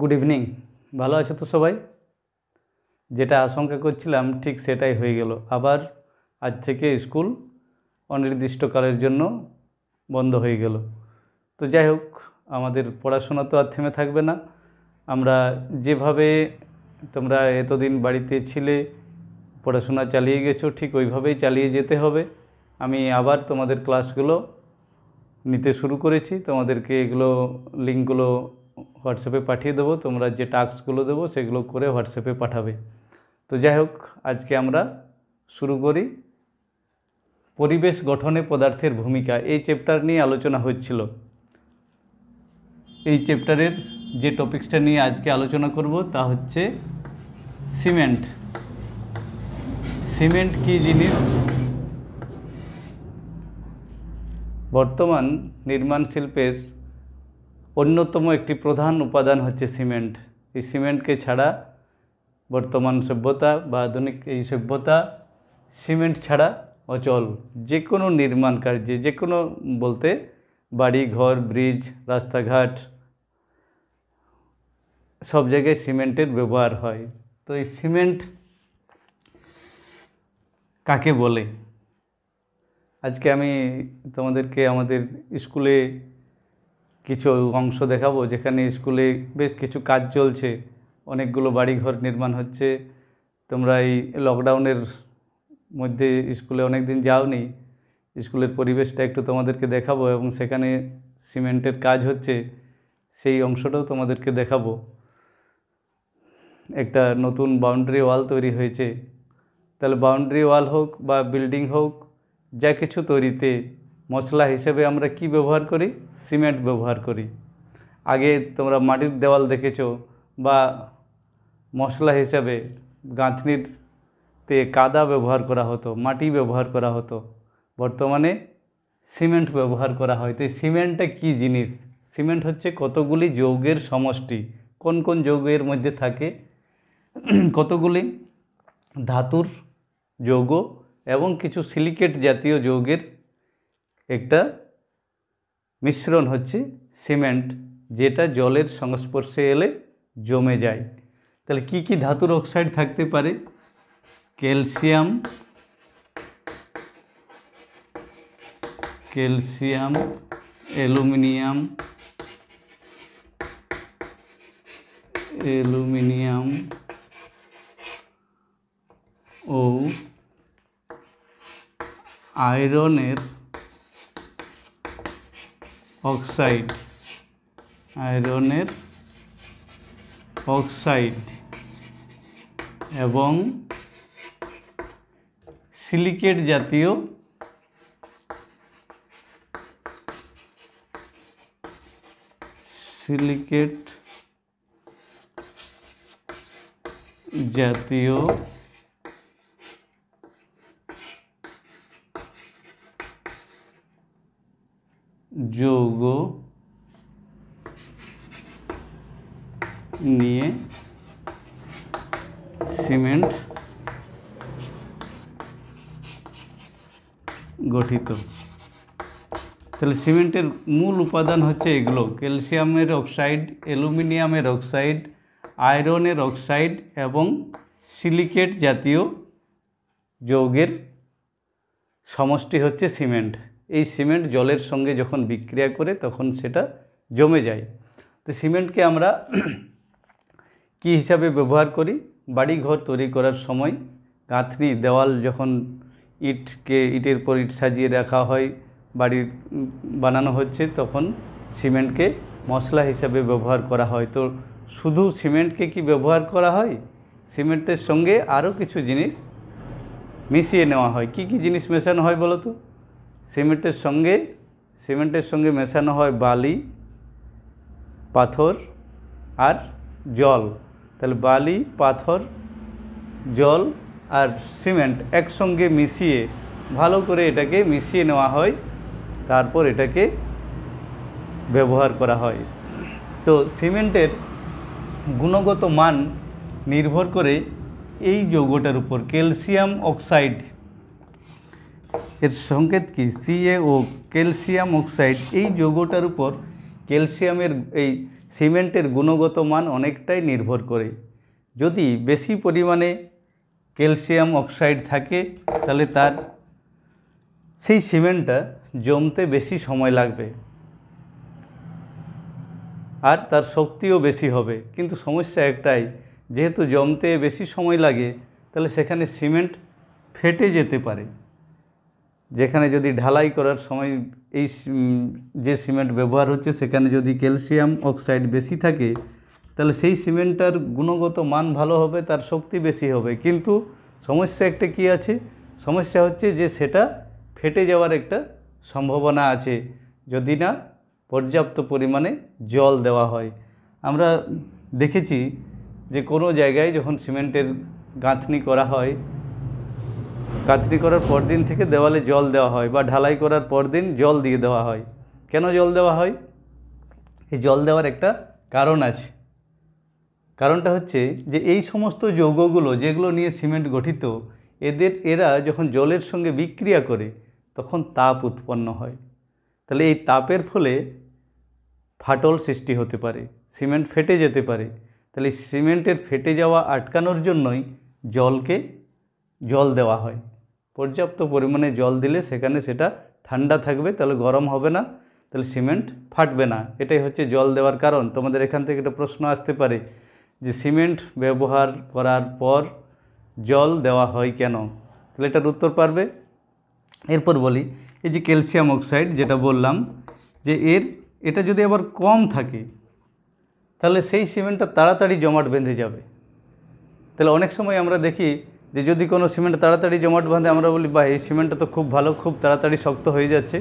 good evening ভালো আছো তো সবাই যেটা আশঙ্কা করছিলাম ঠিক সেটাই হয়ে গেল আবার আজ থেকে স্কুল অনির্দিষ্টকালের জন্য বন্ধ হয়ে গেল তো যাই হোক আমাদের পড়াশোনা তো আর থেমে থাকবে না আমরা যেভাবে তোমরা এতদিন বাড়িতে ছিলে পড়াশোনা চালিয়ে গেছো ঠিক ওইভাবেই চালিয়ে যেতে হবে আমি আবার তোমাদের ক্লাসগুলো নিতে শুরু করেছি তোমাদেরকে এগুলো লিঙ্কগুলো হোয়াটসঅ্যাপে পাঠিয়ে দেবো তোমরা যে টাস্কগুলো দেবো সেগুলো করে হোয়াটসঅ্যাপে পাঠাবে তো যাই হোক আজকে আমরা শুরু করি পরিবেশ গঠনে পদার্থের ভূমিকা এই চ্যাপ্টার নিয়ে আলোচনা হচ্ছিল এই চ্যাপ্টারের যে টপিক্সটা নিয়ে আজকে আলোচনা করব তা হচ্ছে সিমেন্ট সিমেন্ট কী জিনিস বর্তমান নির্মাণ শিল্পের অন্যতম একটি প্রধান উপাদান হচ্ছে সিমেন্ট এই সিমেন্টকে ছাড়া বর্তমান সভ্যতা বা আধুনিক এই সভ্যতা সিমেন্ট ছাড়া অচল যে কোনো নির্মাণ কার্যে যে কোনো বলতে বাড়ি ঘর ব্রিজ রাস্তাঘাট সব জায়গায় সিমেন্টের ব্যবহার হয় তো এই সিমেন্ট কাকে বলে আজকে আমি তোমাদেরকে আমাদের স্কুলে কিছু অংশ দেখাবো যেখানে স্কুলে বেশ কিছু কাজ চলছে অনেকগুলো বাড়িঘর নির্মাণ হচ্ছে তোমরা এই লকডাউনের মধ্যে স্কুলে অনেক দিন যাওনি স্কুলের পরিবেশটা একটু তোমাদেরকে দেখাবো এবং সেখানে সিমেন্টের কাজ হচ্ছে সেই অংশটাও তোমাদেরকে দেখাবো একটা নতুন বাউন্ডারি ওয়াল তৈরি হয়েছে তাহলে বাউন্ডারি ওয়াল হোক বা বিল্ডিং হোক যা কিছু তৈরিতে মশলা হিসেবে আমরা কি ব্যবহার করি সিমেন্ট ব্যবহার করি আগে তোমরা মাটির দেওয়াল দেখেছো বা মশলা হিসাবে গাঁথনির তে কাদা ব্যবহার করা হতো মাটি ব্যবহার করা হতো বর্তমানে সিমেন্ট ব্যবহার করা হয় তো সিমেন্টটা কী জিনিস সিমেন্ট হচ্ছে কতগুলি যৌগের সমষ্টি কোন কোন যৌগের মধ্যে থাকে কতগুলি ধাতুর যৌগ এবং কিছু সিলিকেট জাতীয় যৌগের একটা মিশ্রণ হচ্ছে সিমেন্ট যেটা জলের সংস্পর্শে এলে জমে যায় তাহলে কি কি ধাতুর অক্সাইড থাকতে পারে ক্যালসিয়াম ক্যালসিয়াম অ্যালুমিনিয়াম অ্যালুমিনিয়াম ও আয়রনের অক্সাইড আয়রনের অক্সাইড এবং সিলিকেট জাতীয় সিলিকেট জাতীয় যৌগ নিয়ে সিমেন্ট গঠিত তাহলে সিমেন্টের মূল উপাদান হচ্ছে এগুলো ক্যালসিয়ামের অক্সাইড অ্যালুমিনিয়ামের অক্সাইড আয়রনের অক্সাইড এবং সিলিকেট জাতীয় যৌগের সমষ্টি হচ্ছে সিমেন্ট এই সিমেন্ট জলের সঙ্গে যখন বিক্রিয়া করে তখন সেটা জমে যায় তো সিমেন্টকে আমরা কি হিসাবে ব্যবহার করি বাড়িঘর তৈরি করার সময় গাঁথনি দেওয়াল যখন ইটকে ইটের পর ইট সাজিয়ে রাখা হয় বাড়ির বানানো হচ্ছে তখন সিমেন্টকে মশলা হিসাবে ব্যবহার করা হয় তো শুধু সিমেন্টকে কি ব্যবহার করা হয় সিমেন্টের সঙ্গে আরও কিছু জিনিস মিশিয়ে নেওয়া হয় কি কি জিনিস মেশানো হয় বলো তো সিমেন্টের সঙ্গে সিমেন্টের সঙ্গে মেশানো হয় বালি পাথর আর জল তাহলে বালি পাথর জল আর সিমেন্ট একসঙ্গে মিশিয়ে ভালো করে এটাকে মিশিয়ে নেওয়া হয় তারপর এটাকে ব্যবহার করা হয় তো সিমেন্টের গুণগত মান নির্ভর করে এই যৌগটার উপর ক্যালসিয়াম অক্সাইড এর সংকেত কি সিএও ক্যালসিয়াম অক্সাইড এই যৌগটার উপর ক্যালসিয়ামের এই সিমেন্টের গুণগত মান অনেকটাই নির্ভর করে যদি বেশি পরিমাণে ক্যালসিয়াম অক্সাইড থাকে তাহলে তার সেই সিমেন্টটা জমতে বেশি সময় লাগবে আর তার শক্তিও বেশি হবে কিন্তু সমস্যা একটাই যেহেতু জমতে বেশি সময় লাগে তাহলে সেখানে সিমেন্ট ফেটে যেতে পারে যেখানে যদি ঢালাই করার সময় এই যে সিমেন্ট ব্যবহার হচ্ছে সেখানে যদি ক্যালসিয়াম অক্সাইড বেশি থাকে তাহলে সেই সিমেন্টটার গুণগত মান ভালো হবে তার শক্তি বেশি হবে কিন্তু সমস্যা একটা কি আছে সমস্যা হচ্ছে যে সেটা ফেটে যাওয়ার একটা সম্ভাবনা আছে যদি না পর্যাপ্ত পরিমাণে জল দেওয়া হয় আমরা দেখেছি যে কোনো জায়গায় যখন সিমেন্টের গাঁথনি করা হয় কাতরি করার পর দিন থেকে দেওয়ালে জল দেওয়া হয় বা ঢালাই করার পর দিন জল দিয়ে দেওয়া হয় কেন জল দেওয়া হয় এই জল দেওয়ার একটা কারণ আছে কারণটা হচ্ছে যে এই সমস্ত যৌগগুলো যেগুলো নিয়ে সিমেন্ট গঠিত এদের এরা যখন জলের সঙ্গে বিক্রিয়া করে তখন তাপ উৎপন্ন হয় তাহলে এই তাপের ফলে ফাটল সৃষ্টি হতে পারে সিমেন্ট ফেটে যেতে পারে তাহলে সিমেন্টের ফেটে যাওয়া আটকানোর জন্যই জলকে জল দেওয়া হয় পর্যাপ্ত পরিমাণে জল দিলে সেখানে সেটা ঠান্ডা থাকবে তাহলে গরম হবে না তাহলে সিমেন্ট ফাটবে না এটাই হচ্ছে জল দেওয়ার কারণ তোমাদের এখান থেকে একটা প্রশ্ন আসতে পারে যে সিমেন্ট ব্যবহার করার পর জল দেওয়া হয় কেন তাহলে এটার উত্তর পারবে এরপর বলি এই যে ক্যালসিয়াম অক্সাইড যেটা বললাম যে এর এটা যদি আবার কম থাকে তাহলে সেই সিমেন্টটা তাড়াতাড়ি জমাট বেঁধে যাবে তাহলে অনেক সময় আমরা দেখি যে যদি কোনো সিমেন্ট তাড়াতাড়ি জমাট বাঁধে আমরা বলি বা এই সিমেন্টটা তো খুব ভালো খুব তাড়াতাড়ি শক্ত হয়ে যাচ্ছে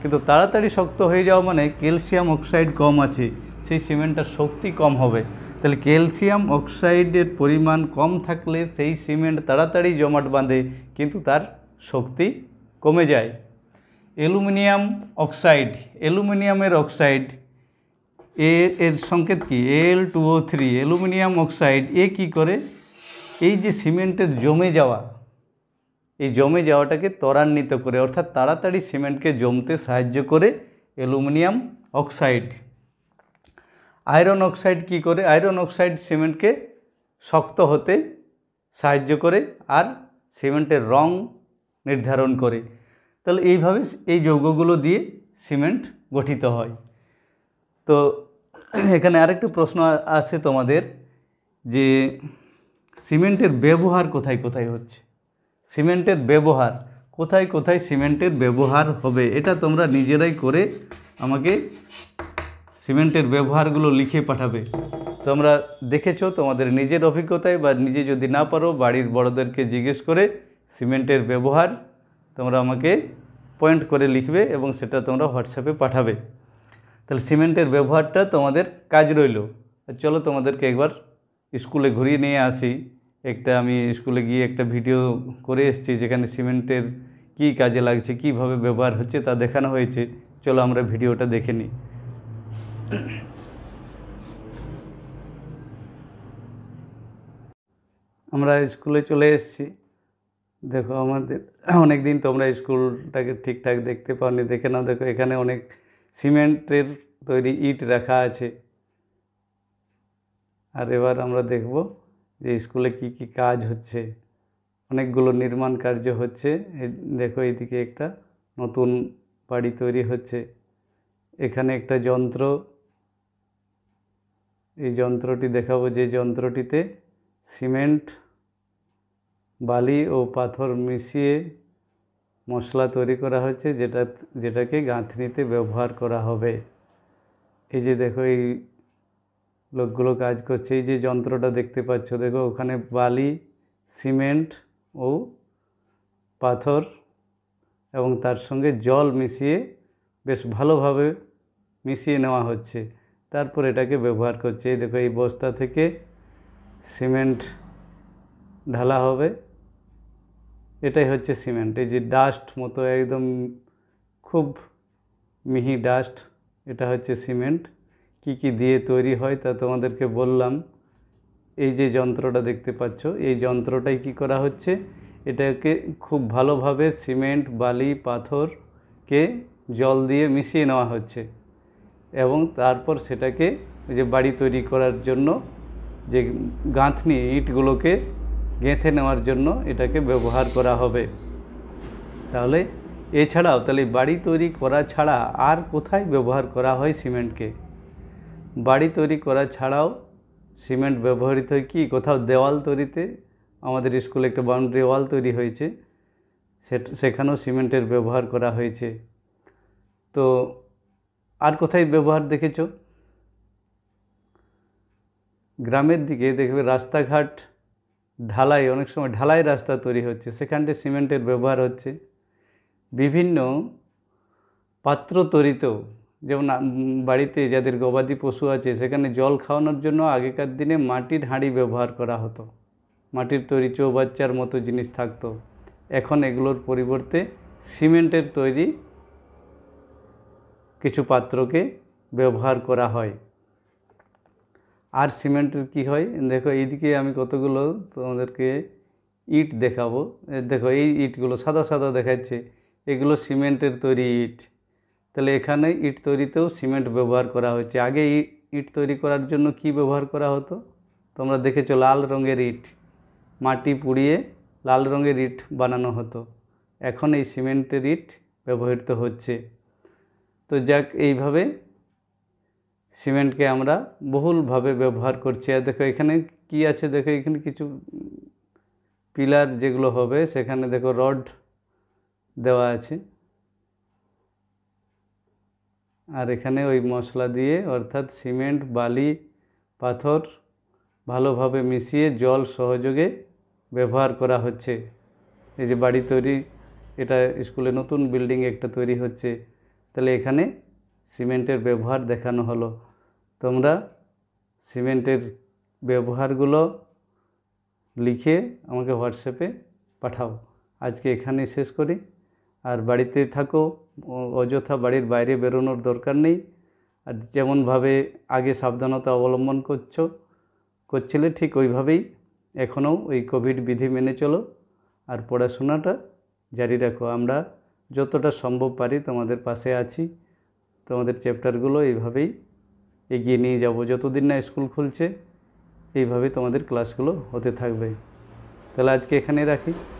কিন্তু তাড়াতাড়ি শক্ত হয়ে যাওয়া মানে ক্যালসিয়াম অক্সাইড কম আছে সেই সিমেন্টটার শক্তি কম হবে তাহলে ক্যালসিয়াম অক্সাইডের পরিমাণ কম থাকলে সেই সিমেন্ট তাড়াতাড়ি জমাট বাঁধে কিন্তু তার শক্তি কমে যায় অ্যালুমিনিয়াম অক্সাইড অ্যালুমিনিয়ামের অক্সাইড এর সংকেত কি L two O three aluminium oxide এ কী করে এই যে সিমেন্টের জমে যাওয়া এই জমে যাওয়াটাকে ত্বরান্বিত করে অর্থাৎ তাড়াতাড়ি সিমেন্টকে জমতে সাহায্য করে অ্যালুমিনিয়াম অক্সাইড আয়রন অক্সাইড কি করে আয়রন অক্সাইড সিমেন্টকে শক্ত হতে সাহায্য করে আর সিমেন্টের রং নির্ধারণ করে তাহলে এইভাবে এই যৌগগুলো দিয়ে সিমেন্ট গঠিত হয় তো এখানে আরেকটা প্রশ্ন আছে তোমাদের যে সিমেন্টের ব্যবহার কোথায় কোথায় হচ্ছে সিমেন্টের ব্যবহার কোথায় কোথায় সিমেন্টের ব্যবহার হবে এটা তোমরা নিজেরাই করে আমাকে সিমেন্টের ব্যবহারগুলো লিখে পাঠাবে তোমরা দেখেছো তোমাদের নিজের অভিজ্ঞতায় বা নিজে যদি না পারো বাড়ির বড়দেরকে জিজ্ঞেস করে সিমেন্টের ব্যবহার তোমরা আমাকে পয়েন্ট করে লিখবে এবং সেটা তোমরা হোয়াটসঅ্যাপে পাঠাবে তাহলে সিমেন্টের ব্যবহারটা তোমাদের কাজ রইল চলো তোমাদেরকে একবার স্কুলে ঘুরিয়ে নিয়ে আসি একটা আমি স্কুলে গিয়ে একটা ভিডিও করে এসেছি যেখানে সিমেন্টের কি কাজে লাগছে কিভাবে ব্যবহার হচ্ছে তা দেখানো হয়েছে চলো আমরা ভিডিওটা দেখে নিই আমরা স্কুলে চলে এসেছি দেখো আমাদের অনেক দিন তোমরা স্কুলটাকে ঠিকঠাক দেখতে পাওনি দেখে না দেখো এখানে অনেক সিমেন্টের তৈরি ইট রাখা আছে আর এবার আমরা দেখব যে স্কুলে কি কি কাজ হচ্ছে অনেকগুলো নির্মাণ কার্য হচ্ছে দেখো এদিকে একটা নতুন বাড়ি তৈরি হচ্ছে এখানে একটা যন্ত্র এই যন্ত্রটি দেখাবো যে যন্ত্রটিতে সিমেন্ট বালি ও পাথর মিশিয়ে মশলা তৈরি করা হচ্ছে যেটা যেটাকে গাঁথনিতে ব্যবহার করা হবে এই যে দেখো এই লোকগুলো কাজ করছে এই যে যন্ত্রটা দেখতে পাচ্ছ দেখো ওখানে বালি সিমেন্ট ও পাথর এবং তার সঙ্গে জল মিশিয়ে বেশ ভালোভাবে মিশিয়ে নেওয়া হচ্ছে তারপর এটাকে ব্যবহার করছে এই দেখো এই বস্তা থেকে সিমেন্ট ঢালা হবে এটাই হচ্ছে সিমেন্ট এই যে ডাস্ট মতো একদম খুব মিহি ডাস্ট এটা হচ্ছে সিমেন্ট কি কি দিয়ে তৈরি হয় তা তোমাদেরকে বললাম এই যে যন্ত্রটা দেখতে পাচ্ছ এই যন্ত্রটাই কি করা হচ্ছে এটাকে খুব ভালোভাবে সিমেন্ট বালি পাথরকে জল দিয়ে মিশিয়ে নেওয়া হচ্ছে এবং তারপর সেটাকে যে বাড়ি তৈরি করার জন্য যে গাঁথনি ইটগুলোকে গেঁথে নেওয়ার জন্য এটাকে ব্যবহার করা হবে তাহলে এছাড়াও তাহলে বাড়ি তৈরি করা ছাড়া আর কোথায় ব্যবহার করা হয় সিমেন্টকে বাড়ি তৈরি করা ছাড়াও সিমেন্ট ব্যবহৃত হয় কি কোথাও দেওয়াল তৈরিতে আমাদের স্কুলে একটা বাউন্ডারি ওয়াল তৈরি হয়েছে সেখানেও সিমেন্টের ব্যবহার করা হয়েছে তো আর কোথায় ব্যবহার দেখেছ গ্রামের দিকে দেখবে রাস্তাঘাট ঢালাই অনেক সময় ঢালাই রাস্তা তৈরি হচ্ছে সেখানটে সিমেন্টের ব্যবহার হচ্ছে বিভিন্ন পাত্র তৈরিতেও যেমন বাড়িতে যাদের গবাদি পশু আছে সেখানে জল খাওয়ানোর জন্য আগেকার দিনে মাটির হাঁড়ি ব্যবহার করা হতো মাটির তৈরি চৌবাচ্চার মতো জিনিস থাকতো এখন এগুলোর পরিবর্তে সিমেন্টের তৈরি কিছু পাত্রকে ব্যবহার করা হয় আর সিমেন্টের কি হয় দেখো এইদিকে আমি কতগুলো তোমাদেরকে ইট দেখাবো দেখো এই ইটগুলো সাদা সাদা দেখাচ্ছে এগুলো সিমেন্টের তৈরি ইট তাহলে এখানে ইট তৈরিতেও সিমেন্ট ব্যবহার করা হয়েছে আগে ইট তৈরি করার জন্য কি ব্যবহার করা হতো তোমরা দেখেছো লাল রঙের ইট মাটি পুড়িয়ে লাল রঙের ইট বানানো হতো এখন এই সিমেন্টের ইট ব্যবহৃত হচ্ছে তো যাক এইভাবে সিমেন্টকে আমরা বহুলভাবে ব্যবহার করছি আর দেখো এখানে কি আছে দেখো এখানে কিছু পিলার যেগুলো হবে সেখানে দেখো রড দেওয়া আছে আর এখানে ওই মশলা দিয়ে অর্থাৎ সিমেন্ট বালি পাথর ভালোভাবে মিশিয়ে জল সহযোগে ব্যবহার করা হচ্ছে এই যে বাড়ি তৈরি এটা স্কুলে নতুন বিল্ডিং একটা তৈরি হচ্ছে তাহলে এখানে সিমেন্টের ব্যবহার দেখানো হলো তোমরা সিমেন্টের ব্যবহারগুলো লিখে আমাকে হোয়াটসঅ্যাপে পাঠাও আজকে এখানেই শেষ করি আর বাড়িতে থাকো অযথা বাড়ির বাইরে বেরোনোর দরকার নেই আর যেমনভাবে আগে সাবধানতা অবলম্বন করছো করছিলে ঠিক ওইভাবেই এখনও ওই কোভিড বিধি মেনে চলো আর পড়াশোনাটা জারি রাখো আমরা যতটা সম্ভব পারি তোমাদের পাশে আছি তোমাদের চ্যাপ্টারগুলো এইভাবেই এগিয়ে নিয়ে যাব যতদিন না স্কুল খুলছে এইভাবে তোমাদের ক্লাসগুলো হতে থাকবে তাহলে আজকে এখানে রাখি